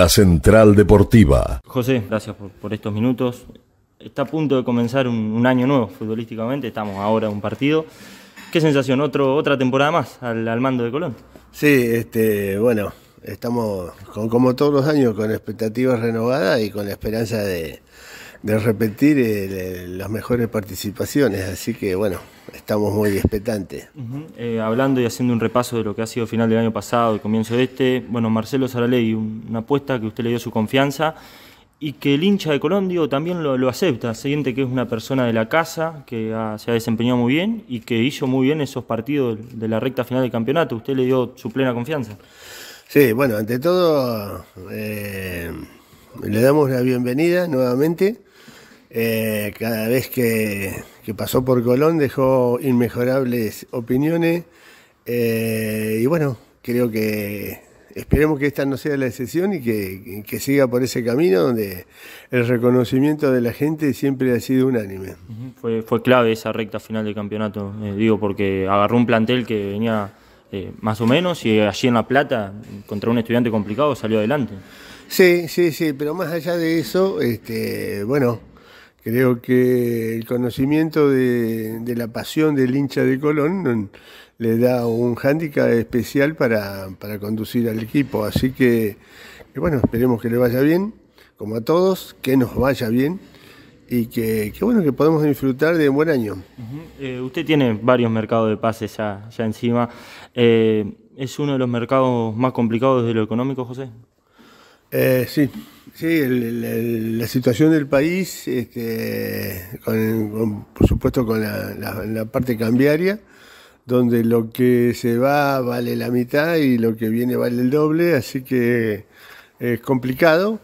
la Central Deportiva. José, gracias por, estos minutos. Está a punto de comenzar un, año nuevo futbolísticamente, estamos ahora en un partido. ¿Qué sensación? Otro, ¿Otra temporada más al, mando de Colón? Sí, este, bueno, estamos como todos los años con expectativas renovadas y con la esperanza de, de repetir eh, las mejores participaciones, así que bueno, estamos muy expectantes. Eh, hablando y haciendo un repaso de lo que ha sido final del año pasado y comienzo de este, bueno, Marcelo Saralegui, una apuesta que usted le dio su confianza y que el hincha de Colón también lo, acepta, siente que es una persona de la casa, que se ha desempeñado muy bien y que hizo muy bien esos partidos de la recta final del campeonato. Usted le dio su plena confianza. Sí, bueno, ante todo... Eh, le damos la bienvenida nuevamente. Eh, cada vez que, pasó por Colón dejó inmejorables opiniones. Eh, y bueno, creo que esperemos que esta no sea la excepción y que, siga por ese camino donde el reconocimiento de la gente siempre ha sido unánime. Fue, clave esa recta final del campeonato, eh, digo, porque agarró un plantel que venía eh, más o menos, y allí en La Plata, contra un estudiante complicado, salió adelante. Sí, sí, sí, pero más allá de eso, este, bueno, creo que el conocimiento de, la pasión del hincha de Colón le da un hándicap especial para, conducir al equipo, así que, bueno, esperemos que le vaya bien, como a todos, que nos vaya bien, y que, bueno que podemos disfrutar de un buen año. Eh, usted tiene varios mercados de pases ya, ya encima. Eh, ¿Es uno de los mercados más complicados de lo económico, José? Eh, sí, sí, la situación del país, este, por supuesto con la, parte cambiaria, donde lo que se va vale la mitad y lo que viene vale el doble, así que es complicado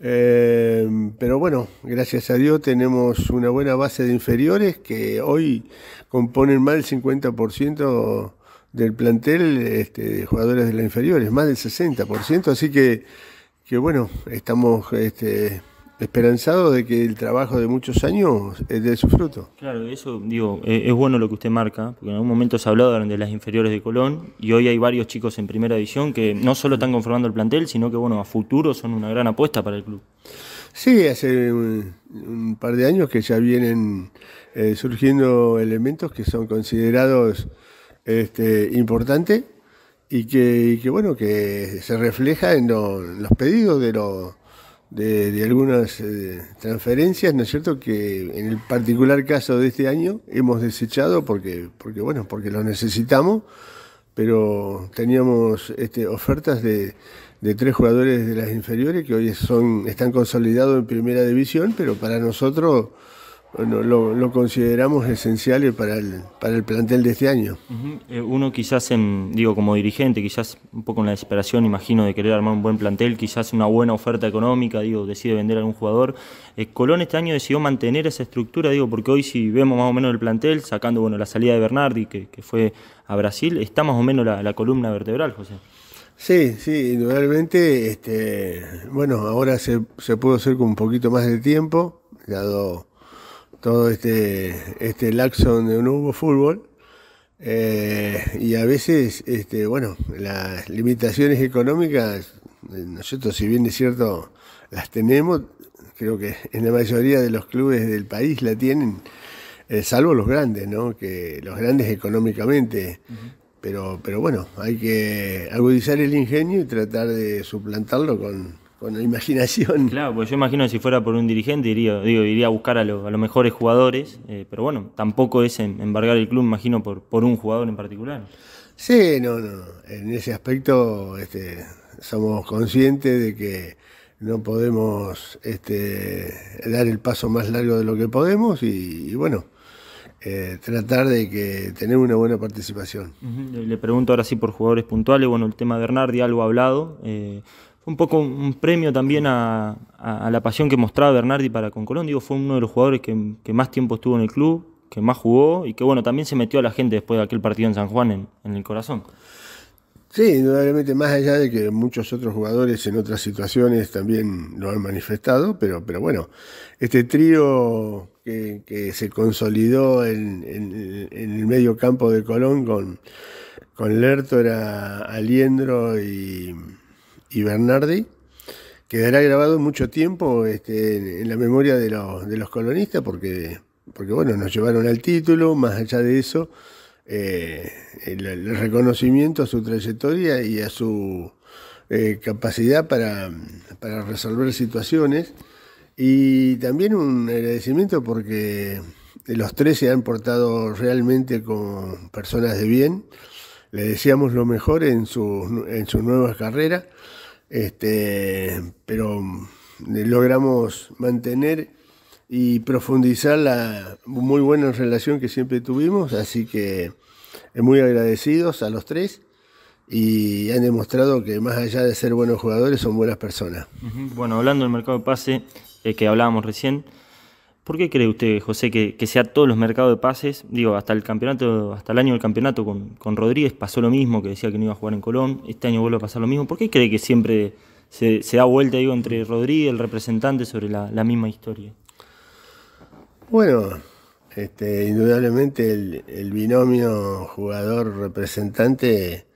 Em, pero bueno, gracias a Dios tenemos una buena base de inferiores que hoy componen más del 50% del plantel este, de jugadores de las inferiores, más del 60%, así que, que bueno, estamos este, esperanzado de que el trabajo de muchos años eh, dé su fruto. Claro, eso digo, e-, es, bueno lo que usted marca, porque en algún momento se hablado de las inferiores de Colón y hoy hay varios chicos en primera división que no solo están conformando el plantel, sino que bueno, a futuro son una gran apuesta para el club. Sí, hace un, par de años que ya vienen eh, surgiendo elementos que son considerados este, importantes y que, bueno, que se refleja en los pedidos de los de, algunas eh, transferencias, ¿no es cierto?, que en el particular caso de este año hemos desechado porque, porque bueno, porque lo necesitamos, pero teníamos este, ofertas de, de tres jugadores de las inferiores que hoy son, están consolidados en primera división, pero para nosotros lo, consideramos esencial para el, plantel de este año. Eh, uno quizás, en, digo, como dirigente, quizás un poco en la desesperación, imagino, de querer armar un buen plantel, quizás una buena oferta económica, digo, decide vender a algún jugador. Eh, Colón este año decidió mantener esa estructura, digo, porque hoy si vemos más o menos el plantel, sacando, bueno, la salida de Bernardi, que, fue a Brasil, está más o menos la, columna vertebral, José. Sí, sí, indudablemente, este, bueno, ahora se, se pudo hacer con un poquito más de tiempo, dado todo este, este laxo donde no hubo fútbol. Eh, y a veces, este, bueno, las limitaciones económicas, eh, nosotros si bien es cierto, las tenemos, creo que en la mayoría de los clubes del país la tienen, eh, salvo los grandes, ¿no? Que los grandes económicamente. Pero, pero bueno, hay que agudizar el ingenio y tratar de suplantarlo con, con la imaginación. Claro, pues yo imagino que si fuera por un dirigente iría, digo, iría a buscar a, los mejores jugadores, eh, pero bueno, tampoco es embargar el club, imagino, por, un jugador en particular. Sí, no, no, en ese aspecto este, somos conscientes de que no podemos este, dar el paso más largo de lo que podemos y, bueno, eh, tratar de que tener una buena participación. Le pregunto ahora sí por jugadores puntuales, bueno, el tema de Bernardi, algo hablado. Eh, un poco un premio también a, la pasión que mostraba Bernardi para con Colón. Digo, fue uno de los jugadores que, más tiempo estuvo en el club, que más jugó y que bueno, también se metió a la gente después de aquel partido en San Juan en, el corazón. Sí, indudablemente, más allá de que muchos otros jugadores en otras situaciones también lo han manifestado, pero, pero bueno, este trío que, se consolidó en, el medio campo de Colón con, con Lerto, era Aliendro y y Bernardi, quedará grabado mucho tiempo este, en la memoria de, los colonistas, porque, porque bueno, nos llevaron al título, más allá de eso, eh, el, reconocimiento a su trayectoria y a su eh, capacidad para, resolver situaciones. Y también un agradecimiento porque los tres se han portado realmente como personas de bien. Le decíamos lo mejor en su, en su nueva carrera este, pero mm, logramos mantener y profundizar la muy buena relación que siempre tuvimos, así que eh, muy agradecidos a los tres y han demostrado que más allá de ser buenos jugadores son buenas personas. Bueno, hablando del mercado de pase eh, que hablábamos recién, ¿Por qué cree usted, José, que, sea todos los mercados de pases? Digo, hasta el campeonato, hasta el año del campeonato con, Rodríguez pasó lo mismo, que decía que no iba a jugar en Colón, este año vuelve a pasar lo mismo. ¿Por qué cree que siempre se, da vuelta, digo, entre Rodríguez, y el representante, sobre la, misma historia? Bueno, este, indudablemente el, binomio jugador-representante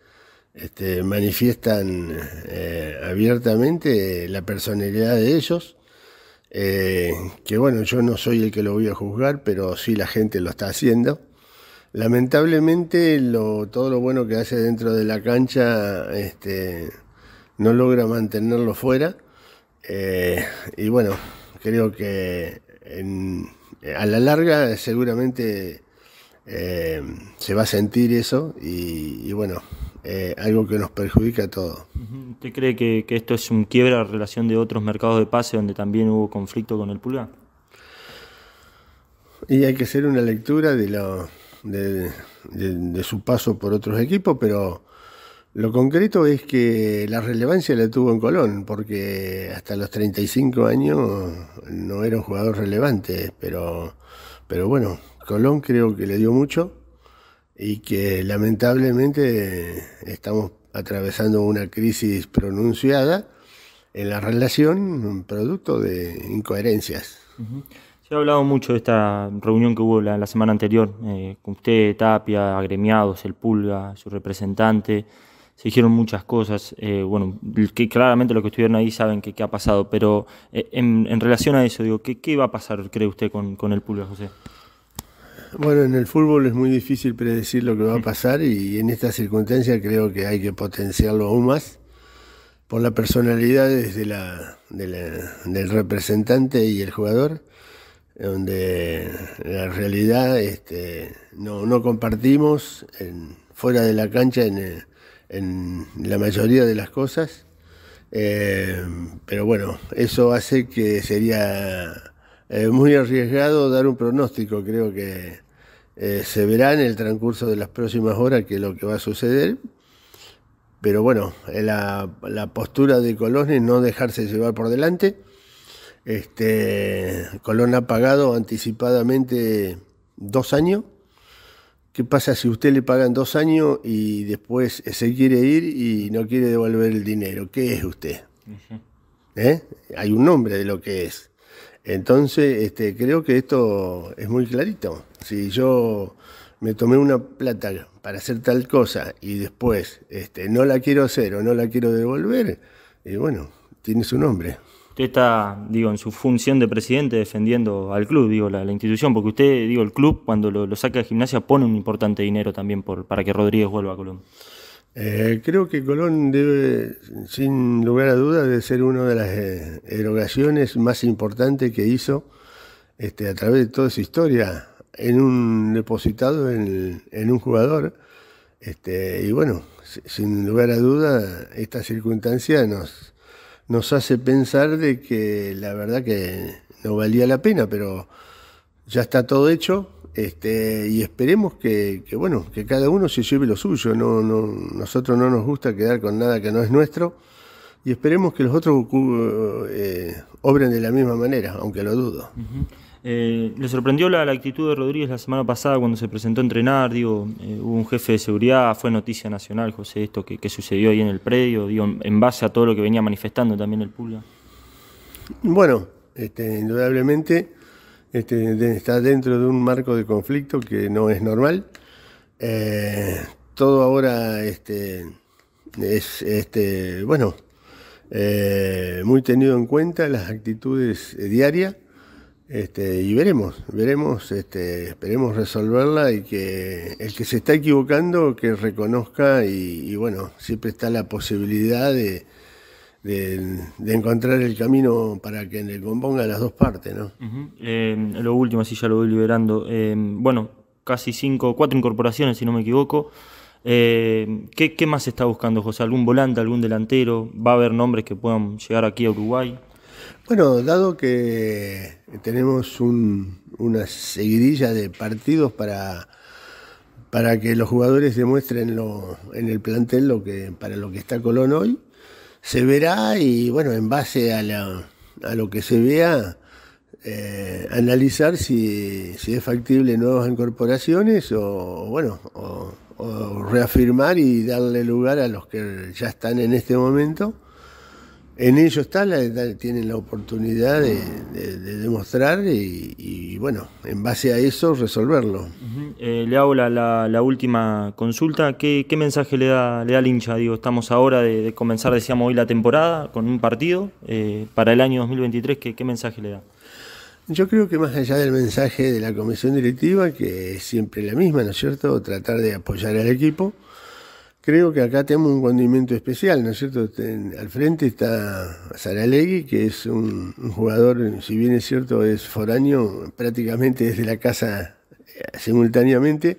este, manifiestan eh, abiertamente la personalidad de ellos eh, que bueno, yo no soy el que lo voy a juzgar, pero sí la gente lo está haciendo. Lamentablemente todo lo bueno que hace dentro de la cancha este, no logra mantenerlo fuera. Eh, y bueno, creo que a la larga seguramente eh, se va a sentir eso y bueno, eh, algo que nos perjudica a todos. ¿Usted cree que, esto es un quiebra en relación de otros mercados de pase donde también hubo conflicto con el pulgar? Y hay que hacer una lectura de, su paso por otros equipos, pero lo concreto es que la relevancia la tuvo en Colón, porque hasta los 35 años no era un jugador relevante, pero bueno, Colón creo que le dio mucho y que lamentablemente estamos atravesando una crisis pronunciada en la relación, producto de incoherencias. Se ha hablado mucho de esta reunión que hubo la, semana anterior, eh, con usted, Tapia, agremiados, el Pulga, su representante, se dijeron muchas cosas, eh, bueno, que claramente los que estuvieron ahí saben qué ha pasado, pero eh, en, relación a eso, digo, ¿qué, va a pasar, cree usted, con el Pulga, José? Bueno, en el fútbol es muy difícil predecir lo que va a pasar y en esta circunstancia creo que hay que potenciarlo aún más por la personalidad del representante y el jugador, donde la realidad este, no, compartimos en, fuera de la cancha en, la mayoría de las cosas. Eh, pero bueno, eso hace que sería eh, muy arriesgado dar un pronóstico, creo que eh, se verá en el transcurso de las próximas horas qué es lo que va a suceder. Pero bueno, eh, la, postura de Colón es no dejarse llevar por delante. Este, Colón ha pagado anticipadamente dos años. ¿Qué pasa si usted le pagan dos años y después se quiere ir y no quiere devolver el dinero? ¿Qué es usted? Hay un nombre de lo que es. Entonces, este, creo que esto es muy clarito. Si yo me tomé una plata para hacer tal cosa y después este, no la quiero hacer o no la quiero devolver, y bueno, tiene su nombre. Usted está, digo, en su función de presidente defendiendo al club, digo, la, institución, porque usted, digo, el club cuando lo, saca de gimnasia pone un importante dinero también para que Rodríguez vuelva a Colón. Eh, creo que Colón debe, sin lugar a dudas, de ser una de las eh, erogaciones más importantes que hizo este, a través de toda su historia en un depositado, en, un jugador. Este, y bueno, sin lugar a duda, esta circunstancia nos, nos hace pensar de que la verdad que no valía la pena, pero ya está todo hecho, este, y esperemos que, bueno, que cada uno se lleve lo suyo. No, nosotros no nos gusta quedar con nada que no es nuestro. Y esperemos que los otros eh, obren de la misma manera, aunque lo dudo. Eh, ¿Le sorprendió la, actitud de Rodríguez la semana pasada cuando se presentó a entrenar? Digo, eh, hubo un jefe de seguridad, fue noticia nacional, José, esto que, sucedió ahí en el predio, en base a todo lo que venía manifestando también el público? Bueno, este, indudablemente este, está dentro de un marco de conflicto que no es normal. Eh, todo ahora este, es, este, bueno, eh, muy tenido en cuenta las actitudes diarias este, y veremos, veremos, este, esperemos resolverla y que el que se está equivocando que reconozca y bueno, siempre está la posibilidad de de, encontrar el camino para que le componga las dos partes, ¿no? Eh, lo último, así ya lo voy liberando. Eh, bueno, casi cinco, cuatro incorporaciones, si no me equivoco. Eh, ¿qué, más está buscando José? ¿Algún volante, algún delantero? ¿Va a haber nombres que puedan llegar aquí a Uruguay? Bueno, dado que tenemos una seguidilla de partidos para, para que los jugadores demuestren en el plantel lo que, para lo que está Colón hoy, se verá y bueno, en base a, la, a lo que se vea, eh, analizar si, es factible nuevas incorporaciones o bueno, o reafirmar y darle lugar a los que ya están en este momento en ello está, la, tienen la oportunidad de, demostrar y, bueno, en base a eso resolverlo. Eh, le hago la, última consulta. ¿Qué, mensaje le da, le da al hincha? Digo, estamos ahora de, comenzar, decíamos hoy, la temporada con un partido. Eh, para el año 2023, ¿qué, ¿qué mensaje le da? Yo creo que más allá del mensaje de la comisión directiva, que es siempre la misma, ¿no es cierto? Tratar de apoyar al equipo Creo que acá tenemos un condimento especial, ¿no es cierto? Este, al frente está Saralegui, que es un, jugador, si bien es cierto, es foráneo prácticamente desde la casa eh, simultáneamente,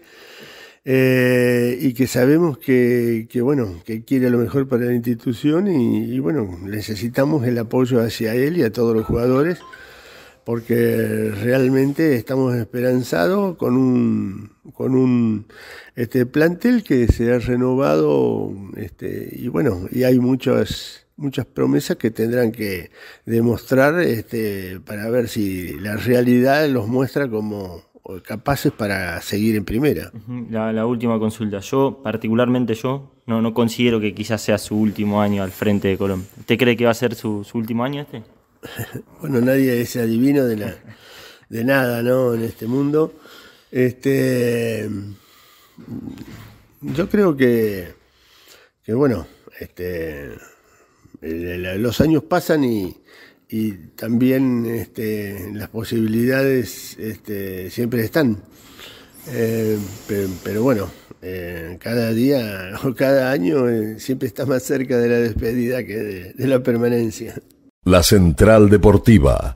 eh, y que sabemos que, bueno, que quiere lo mejor para la institución y, bueno, necesitamos el apoyo hacia él y a todos los jugadores porque realmente estamos esperanzados con un, este, plantel que se ha renovado este, y bueno, y hay muchas, muchas promesas que tendrán que demostrar este, para ver si la realidad los muestra como capaces para seguir en primera. La, última consulta, yo particularmente yo no, considero que quizás sea su último año al frente de Colombia ¿te cree que va a ser su, su último año este? bueno, nadie es adivino de, la, de nada, ¿no? En este mundo. Este, yo creo que, que bueno, este, los años pasan y, también este, las posibilidades este, siempre están. Eh, pero, bueno, eh, cada día o cada año eh, siempre está más cerca de la despedida que de la permanencia. La Central Deportiva